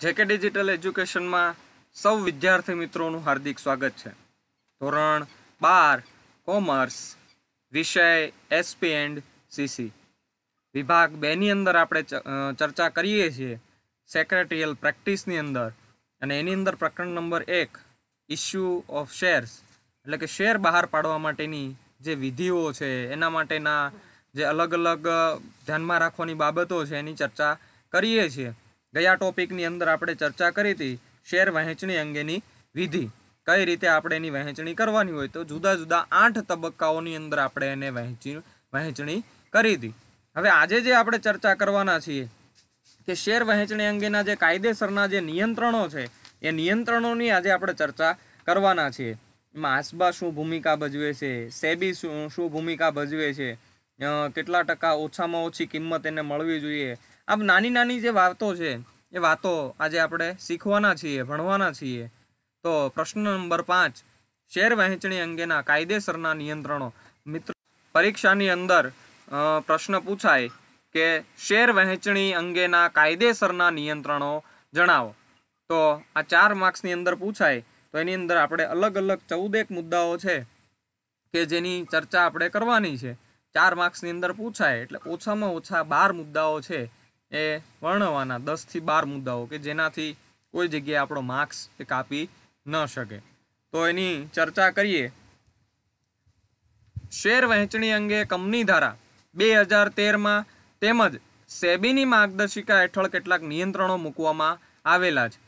જેકે digital એજ્યુકેશનમાં સૌ વિદ્યાર્થી મિત્રોનું હાર્દિક સ્વાગત છે ધોરણ બાર કોમર્સ વિષય એસપી એન્ડ સીસી વિભાગ બેની અંદર આપણે ચર્ચા કરીએ છીએ સેક્રેટરીયલ પ્રેક્ટિસની અંદર અને એની અંદર પ્રકરણ નંબર એક ઇસ્યુ ઓફ શેર્સ એટલે કે શેર બહાર પાડવા માટેની જે વિધિઓ છે એના માટેના જે અલગ અલગ ધ્યાનમાં રાખવાની બાબતો છે એની ચર્ચા કરીએ છીએ ગયા ટોપિકની અંદર આપણે ચર્ચા કરી હતી શેર વહેંચણી અંગેની વિધિ કઈ રીતે આપણે એની વહેંચણી કરવાની હોય તો જુદા જુદા આઠ તબક્કાઓની અંદર આપણે એને વહેંચી વહેંચણી કરી હતી હવે આજે જે આપણે ચર્ચા કરવાના છીએ કે શેર વહેંચણી અંગેના જે કાયદેસરના જે નિયંત્રણો છે એ નિયંત્રણોની આજે આપણે ચર્ચા કરવાના છીએ એમાં આસબા શું ભૂમિકા ભજવે છે સેબી શું શું ભૂમિકા ભજવે છે કેટલા ટકા ઓછામાં ઓછી કિંમત એને મળવી જોઈએ આમ નાની નાની જે વાતો છે એ વાતો આજે આપણે શીખવાના છીએ ભણવાના છીએ તો પ્રશ્ન નંબર પાંચ શેર વહેંચણી અંગેના કાયદેસરના નિયંત્રણો મિત્ર પરીક્ષાની અંદર પ્રશ્ન પૂછાય કે શેર વહેંચણી અંગેના કાયદેસરના નિયંત્રણો જણાવો તો આ ચાર માર્ક્સની અંદર પૂછાય તો એની અંદર આપણે અલગ અલગ ચૌદેક મુદ્દાઓ છે કે જેની ચર્ચા આપણે કરવાની છે ચાર માર્ક્સની અંદર પૂછાય એટલે ઓછામાં ઓછા બાર મુદ્દાઓ છે એ વર્ણવાના દસથી બાર મુદ્દાઓ કે જેનાથી કોઈ જગ્યાએ આપણો માર્ક્સ એ કાપી ન શકે તો એની ચર્ચા કરીએ શેર વહેંચણી અંગે કંપની ધારા બે હજાર તેરમાં તેમજ સેબીની માર્ગદર્શિકા હેઠળ કેટલાક નિયંત્રણો મૂકવામાં આવેલા છે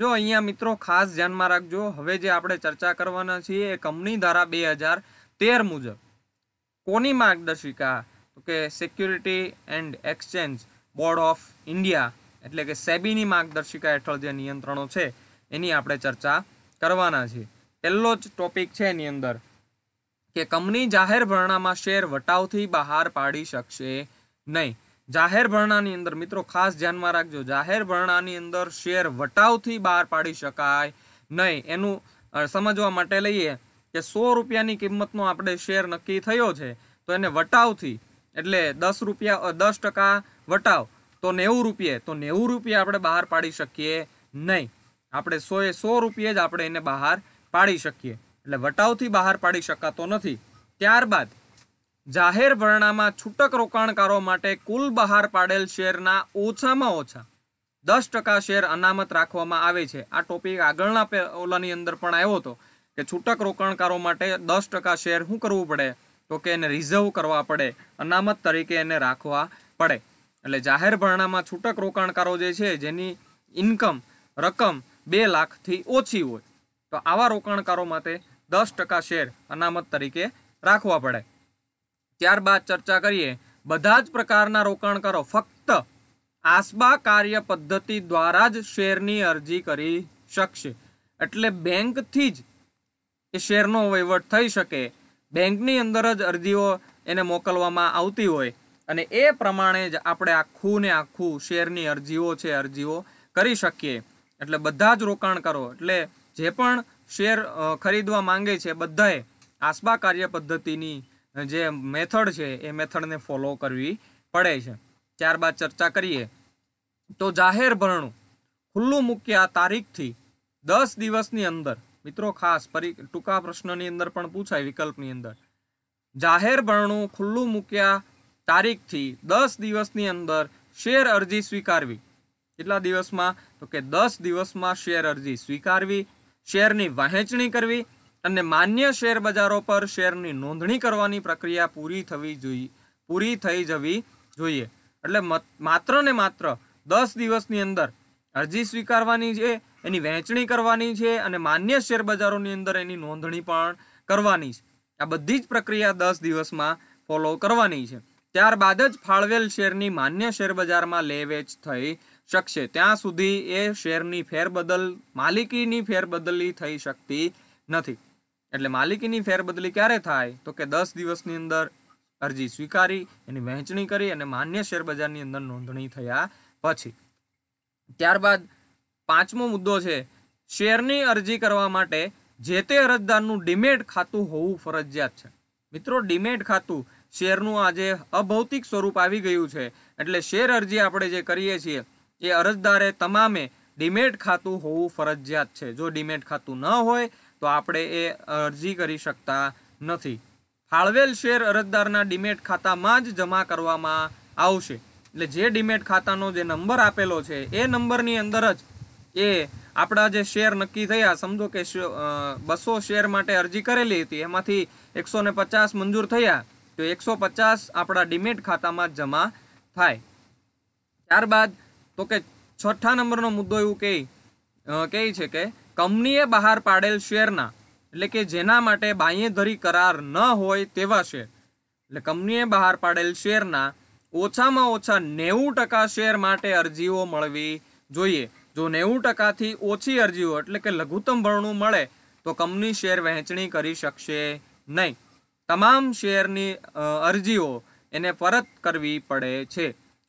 જો અહીંયા મિત્રો ખાસ ધ્યાનમાં રાખજો હવે જે આપણે ચર્ચા કરવાના છીએ એ કંપની ધારા બે હજાર તેર મુજબ કોની માર્ગદર્શિકા તો કે security and exchange board of India એટલે કે સેબીની માર્ગદર્શિકા હેઠળ જે નિયંત્રણો છે એની આપણે ચર્ચા કરવાના છે પહેલો જ ટોપિક છે એની અંદર કે કંપની જાહેર ભરણામાં શેર વટાવથી બહાર પાડી શકશે નહીં જાહેર ભરણાની અંદર મિત્રો ખાસ ધ્યાનમાં રાખજો જાહેર ભરણાની અંદર શેર વટાવથી બહાર પાડી શકાય નહીં એનું સમજવા માટે લઈએ કે સો રૂપિયાની કિંમતનો આપણે શેર નક્કી થયો છે તો એને વટાવથી એટલે દસ રૂપિયા દસ ટકા વટાવ તો નેવું રૂપિયે તો નેવું રૂપિયા આપણે બહાર પાડી શકીએ નહીં આપણે સોએ સો રૂપિયે જ આપણે એને બહાર પાડી શકીએ એટલે વટાવથી બહાર પાડી શકાતો નથી ત્યારબાદ જાહેર ભરણામાં છૂટક રોકાણકારો માટે કુલ બહાર પાડેલ શેરના ઓછામાં ઓછા દસ ટકા શેર અનામત રાખવામાં આવે છે આ ટોપિક આગળના ઓલાની અંદર પણ આવ્યો હતો કે છૂટક રોકાણકારો માટે દસ ટકા શેર શું કરવું પડે તો કે એને રિઝર્વ કરવા પડે અનામત તરીકે એને રાખવા પડે એટલે જાહેર ભરણામાં છૂટક રોકાણકારો જે છે જેની ઇન્કમ રકમ બે લાખથી ઓછી હોય તો આવા રોકાણકારો માટે દસ ટકા શેર અનામત તરીકે રાખવા પડે ત્યારબાદ ચર્ચા કરીએ બધા જ પ્રકારના રોકાણકારો ફક્ત આસબા કાર્ય પદ્ધતિ દ્વારા જ શેરની અરજી કરી શકશે એટલે બેંકથી જ એ શેરનો વહીવટ થઈ શકે બેંકની અંદર જ અરજીઓ એને મોકલવામાં આવતી હોય અને એ પ્રમાણે જ આપણે આખું ને આખું શેરની અરજીઓ છે અરજીઓ કરી શકીએ એટલે બધા જ રોકાણ કરો એટલે જે પણ શેર ખરીદવા માંગે છે બધાએ આસબા કાર્ય પદ્ધતિની જે મેથડ છે એ મેથડને ફોલો કરવી પડે છે ત્યારબાદ ચર્ચા કરીએ તો જાહેર ભરણું ખુલ્લું મૂક્યા તારીખથી દસ દિવસની અંદર મિત્રો ખાસ પરી ટૂંકા પ્રશ્નની અંદર પણ પૂછાય વિકલ્પની અંદર જાહેર ભરણું ખુલ્લું મૂક્યા તારીખથી દસ દિવસની અંદર શેર અરજી સ્વીકારવી કેટલા દિવસમાં તો કે દસ દિવસમાં શેર અરજી સ્વીકારવી શેરની વહેંચણી કરવી અને માન્ય શેર બજારો પર શેરની નોંધણી કરવાની પ્રક્રિયા પૂરી થવી જોઈએ પૂરી થઈ જવી જોઈએ એટલે માત્ર ને માત્ર દસ દિવસની અંદર અરજી સ્વીકારવાની છે એની વહેંચણી કરવાની છે અને માન્ય શેર બજારોની અંદર એની નોંધણી પણ કરવાની છે આ બધી જ પ્રક્રિયા દસ દિવસમાં ફોલો કરવાની છે ત્યારબાદ જ ફાળવેલ શેરની માન્ય શેરબજારમાં લે વેચ થઈ શકશે ત્યાં સુધી એ શેરની ફેરબદલ માલિકીની ફેરબદલી થઈ શકતી નથી એટલે માલિકીની ફેરબદલી ક્યારે થાય તો કે દસ દિવસની અંદર અરજી સ્વીકારી એની વહેંચણી કરી અને માન્ય શેરબજારની અંદર નોંધણી થયા પછી ત્યારબાદ પાંચમો મુદ્દો છે શેરની અરજી કરવા માટે જે તે અરજદારનું ડીમેટ ખાતું હોવું ફરજિયાત છે મિત્રો ડીમેટ ખાતું શેરનું આજે અભૌતિક સ્વરૂપ આવી ગયું છે એટલે શેર અરજી આપણે જે કરીએ છીએ એ અરજદારે તમામે ડીમેટ ખાતું હોવું ફરજિયાત છે જો ડીમેટ ખાતું ન હોય તો આપણે એ અરજી કરી શકતા નથી ફાળવેલ શેર અરજદારના ડીમેટ ખાતામાં જ જમા કરવામાં આવશે એટલે જે ડીમેટ ખાતાનો જે નંબર આપેલો છે એ નંબરની અંદર જ એ આપણા જે શેર નક્કી થયા સમજો કે બસો શેર માટે અરજી કરેલી હતી એમાંથી એકસો મંજૂર થયા તો એકસો પચાસ આપણા ડીમેટ ખાતામાં જમા થાય ત્યારબાદ તો કે છઠ્ઠા નંબરનો મુદ્દો એવું કહે કહે છે કે કંપનીએ બહાર પાડેલ શેરના એટલે કે જેના માટે બાંયધરી કરાર ન હોય તેવા શેર એટલે કંપનીએ બહાર પાડેલ શેરના ઓછામાં ઓછા નેવું ટકા શેર માટે અરજીઓ મળવી જોઈએ જો નેવું ટકાથી ઓછી અરજીઓ એટલે કે લઘુત્તમ ભરણું મળે તો કંપની શેર વહેંચણી કરી શકશે નહીં તમામ શેરની અરજીઓ એને પરત કરવી પડે છે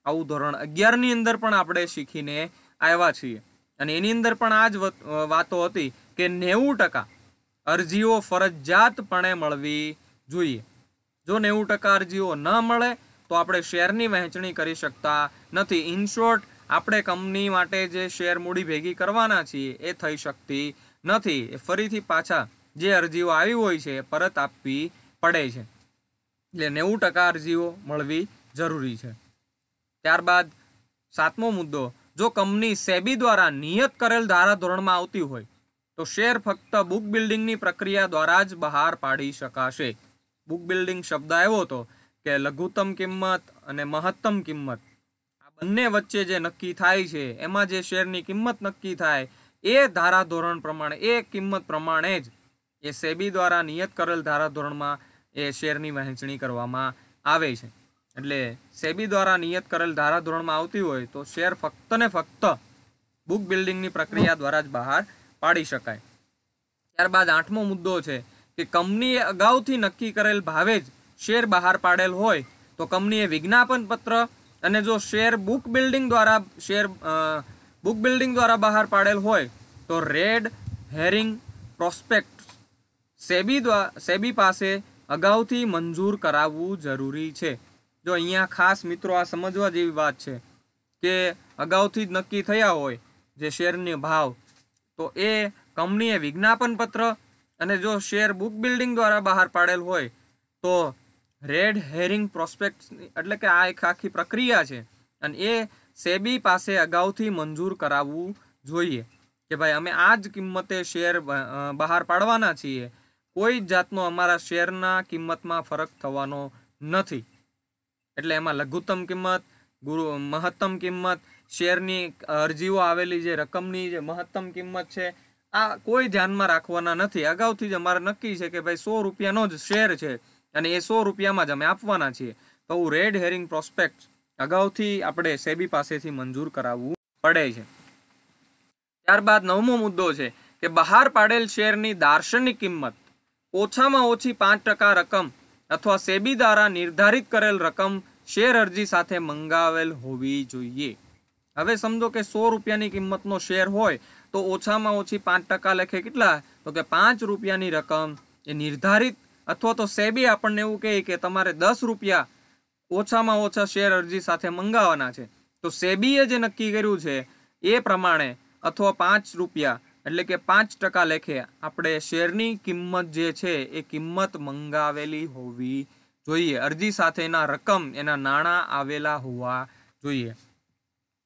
આવું ધોરણ અગિયારની અંદર પણ આપણે શીખીને આવ્યા છીએ અને એની અંદર પણ આ જ વાતો હતી કે નેવું ટકા અરજીઓ ફરજિયાતપણે મળવી જોઈએ જો નેવું ટકા અરજીઓ ન મળે તો આપણે શેરની વહેંચણી કરી શકતા નથી ઇનશોર્ટ આપણે કંપની માટે જે શેર મૂડી ભેગી કરવાના છીએ એ થઈ શકતી નથી એ ફરીથી પાછા જે અરજીઓ આવી હોય છે પરત આપવી પડે છે એટલે નેવું ટકા અરજીઓ મળવી જરૂરી છે ત્યારબાદ સાતમો મુદ્દો જો કંપની સેબી દ્વારા નિયત કરેલ ધારાધોરણમાં આવતી હોય તો શેર ફક્ત બુક બિલ્ડિંગની પ્રક્રિયા દ્વારા જ બહાર પાડી શકાશે બુક બિલ્ડિંગ શબ્દ એવો હતો કે લઘુત્તમ કિંમત અને મહત્તમ કિંમત આ બંને વચ્ચે જે નક્કી થાય છે એમાં જે શેરની કિંમત નક્કી થાય એ ધારાધોરણ પ્રમાણે એ કિંમત પ્રમાણે જ એ સેબી દ્વારા નિયત કરેલ ધારાધોરણમાં એ શેરની વહેંચણી કરવામાં આવે છે એટલે સેબી દ્વારા નિયત કરેલ ધારાધોરણમાં આવતી હોય તો શેર ફક્ત ને ફક્ત બુક બિલ્ડિંગની પ્રક્રિયા દ્વારા જ બહાર પાડી શકાય ત્યારબાદ આઠમો મુદ્દો છે કે કંપનીએ અગાઉથી નક્કી કરેલ ભાવે જ શેર બહાર પાડેલ હોય તો કંપનીએ વિજ્ઞાપન પત્ર અને જો શેર બુક બિલ્ડિંગ દ્વારા શેર બુક બિલ્ડિંગ દ્વારા બહાર પાડેલ હોય તો રેડ હેરિંગ પ્રોસ્પેક્ટ સેબી દ્વારા સેબી પાસે અગાઉથી મંજૂર કરાવવું જરૂરી છે જો અહીંયા ખાસ મિત્રો આ સમજવા જેવી વાત છે કે અગાઉથી જ નક્કી થયા હોય જે શેરને ભાવ તો એ કંપનીએ વિજ્ઞાપન પત્ર અને જો શેર બુક બિલ્ડિંગ દ્વારા બહાર પાડેલ હોય તો રેડ હેરિંગ પ્રોસ્પેક્ટ એટલે કે આ એક આખી પ્રક્રિયા છે અને એ સેબી પાસે અગાઉથી મંજૂર કરાવવું જોઈએ કે ભાઈ અમે આ જ કિંમતે શેર બહાર પાડવાના છીએ કોઈ જાતનો અમારા શેરના કિંમતમાં ફરક થવાનો નથી એટલે એમાં લઘુત્તમ કિંમત ગુરુ મહત્તમ કિંમત શેરની અરજીઓ આવેલી જે રકમની જે મહત્તમ કિંમત છે આ કોઈ ધ્યાનમાં રાખવાના નથી અગાઉથી જ અમારે નક્કી છે કે ભાઈ સો રૂપિયાનો જ શેર છે અને એ સો રૂપિયામાં જ અમે આપવાના છીએ તો રેડ હેરિંગ પ્રોસ્પેક્ટ અગાઉથી આપણે સેબી પાસેથી મંજૂર કરાવવું પડે છે ત્યારબાદ નવમો મુદ્દો છે કે બહાર પાડેલ શેરની દાર્શનિક કિંમત ઓછામાં ઓછી પાંચ ટકા રકમ અથવા સેબી દ્વારા નિર્ધારિત કરેલ રકમ શેર અરજી સાથે મંગાવેલ હોવી જોઈએ હવે સમજો કે સો રૂપિયાની કિંમતનો શેર હોય તો ઓછામાં ઓછી પાંચ ટકા લખે કેટલા તો કે પાંચ રૂપિયાની રકમ એ નિર્ધારિત અથવા તો સેબી આપણને એવું કહે કે તમારે દસ રૂપિયા ઓછામાં ઓછા શેર અરજી સાથે મંગાવવાના છે તો સેબીએ જે નક્કી કર્યું છે એ પ્રમાણે અથવા પાંચ રૂપિયા એટલે કે પાંચ ટકા લેખે આપણે શેરની કિંમત જે છે એ કિંમત મંગાવેલી હોવી જોઈએ અરજી સાથેના રકમ એના નાણાં આવેલા હોવા જોઈએ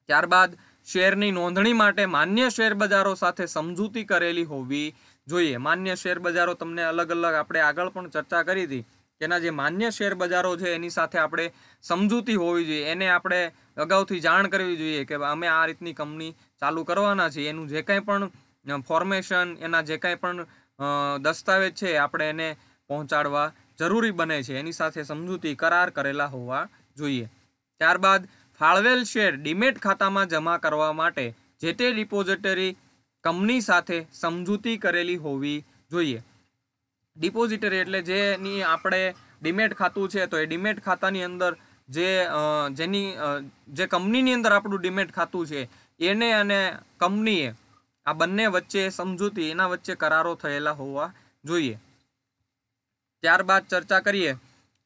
ત્યારબાદ શેરની નોંધણી માટે માન્ય શેર બજારો સાથે સમજૂતી કરેલી હોવી જોઈએ માન્ય શેર બજારો તમને અલગ અલગ આપણે આગળ પણ ચર્ચા કરી હતી એના જે માન્ય શેર બજારો છે એની સાથે આપણે સમજૂતી હોવી જોઈએ એને આપણે અગાઉથી જાણ કરવી જોઈએ કે અમે આ રીતની કંપની ચાલુ કરવાના છીએ એનું જે કંઈ પણ ફોર્મેશન એના જે કાંઈ પણ દસ્તાવેજ છે આપણે એને પહોંચાડવા જરૂરી બને છે એની સાથે સમજૂતી કરાર કરેલા હોવા જોઈએ ત્યારબાદ ફાળવેલ શેર ડીમેટ ખાતામાં જમા કરવા માટે જે તે ડિપોઝિટરી કંપની સાથે સમજૂતી કરેલી હોવી જોઈએ ડિપોઝિટરી એટલે જેની આપણે ડીમેટ ખાતું છે તો એ ડીમેટ ખાતાની અંદર જે જેની જે કંપનીની અંદર આપણું ડીમેટ ખાતું છે એને અને કંપનીએ આ બંને વચ્ચે સમજૂતી એના વચ્ચે કરારો થયેલા હોવા જોઈએ ત્યારબાદ ચર્ચા કરીએ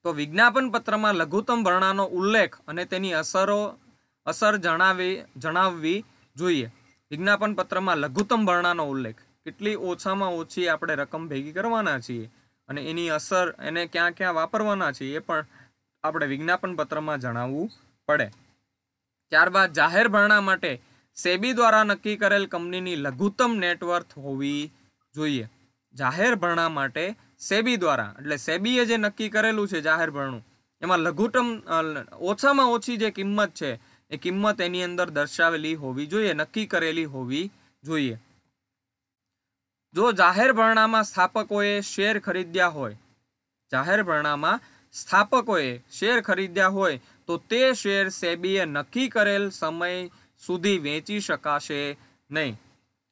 તો વિજ્ઞાપન પત્રમાં લઘુત્તમ વર્ણાનો ઉલ્લેખ અને તેની અસરો અસર જણાવી જણાવવી જોઈએ વિજ્ઞાપન પત્રમાં લઘુત્તમ વર્ણાનો ઉલ્લેખ કેટલી ઓછામાં ઓછી આપણે રકમ ભેગી કરવાના છીએ અને એની અસર એને ક્યાં ક્યાં વાપરવાના છીએ એ પણ આપણે વિજ્ઞાપન પત્રમાં જણાવવું પડે ત્યારબાદ જાહેર ભરણા માટે સેબી દ્વારા નક્કી કરેલ કંપનીની લઘુત્તમ નેટવર્થ હોવી જોઈએ જાહેર ભરણા માટે સેબી દ્વારા એટલે સેબીએ જે નક્કી કરેલું છે જાહેર ભરણું એમાં લઘુત્તમ ઓછામાં ઓછી જે કિંમત છે એ કિંમત એની અંદર દર્શાવેલી હોવી જોઈએ નક્કી કરેલી હોવી જોઈએ જો જાહેર ભરણામાં સ્થાપકોએ શેર ખરીદ્યા હોય જાહેર ભરણામાં સ્થાપકોએ શેર ખરીદ્યા હોય તો તે શેર સેબીએ નક્કી કરેલ સમય સુધી વેચી શકાશે નહીં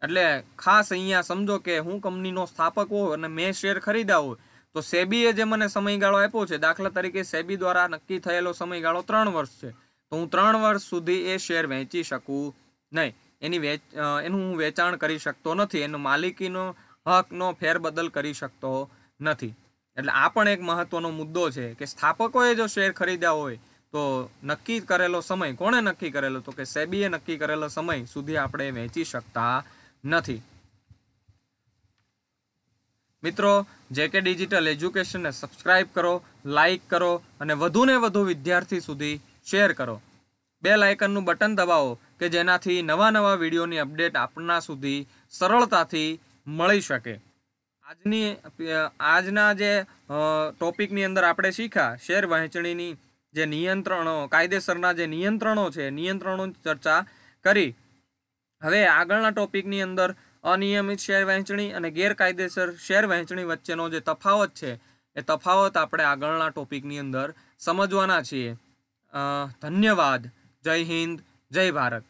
એટલે ખાસ અહીંયા સમજો કે હું કંપનીનો સ્થાપક હોઉં અને મેં શેર ખરીદ્યા હોય તો સેબીએ જે મને સમયગાળો આપ્યો છે દાખલા તરીકે સેબી દ્વારા નક્કી થયેલો સમયગાળો ત્રણ વર્ષ છે તો હું ત્રણ વર્ષ સુધી એ શેર વેચી શકું નહીં એની વેચ એનું હું વેચાણ કરી શકતો નથી એનો માલિકીનો હકનો ફેરબદલ કરી શકતો નથી એટલે આ પણ એક મહત્વનો મુદ્દો છે કે સ્થાપકોએ જો શેર ખરીદ્યા હોય તો નક્કી કરેલો સમય કોણે નક્કી કરેલો તો કે સેબીએ નક્કી કરેલો સમય સુધી આપણે વેચી શકતા નથી મિત્રો જેકે ડિજિટલ એજ્યુકેશનને સબસ્ક્રાઇબ કરો લાઇક કરો અને વધુને વધુ વિદ્યાર્થી સુધી શેર કરો બે લાઇકનનું બટન દબાવો કે જેનાથી નવા નવા વિડીયોની અપડેટ આપના સુધી સરળતાથી મળી શકે આજની આજના જે ટોપિકની અંદર આપણે શીખ્યા શેર વહેંચણીની જે નિયંત્રણો કાયદેસરના જે નિયંત્રણો છે નિયંત્રણોની ચર્ચા કરી હવે આગળના ટોપિકની અંદર અનિયમિત શેર વહેંચણી અને ગેરકાયદેસર શેર વહેંચણી વચ્ચેનો જે તફાવત છે એ તફાવત આપણે આગળના ટોપિકની અંદર સમજવાના છીએ ધન્યવાદ જય હિન્દ જય ભારત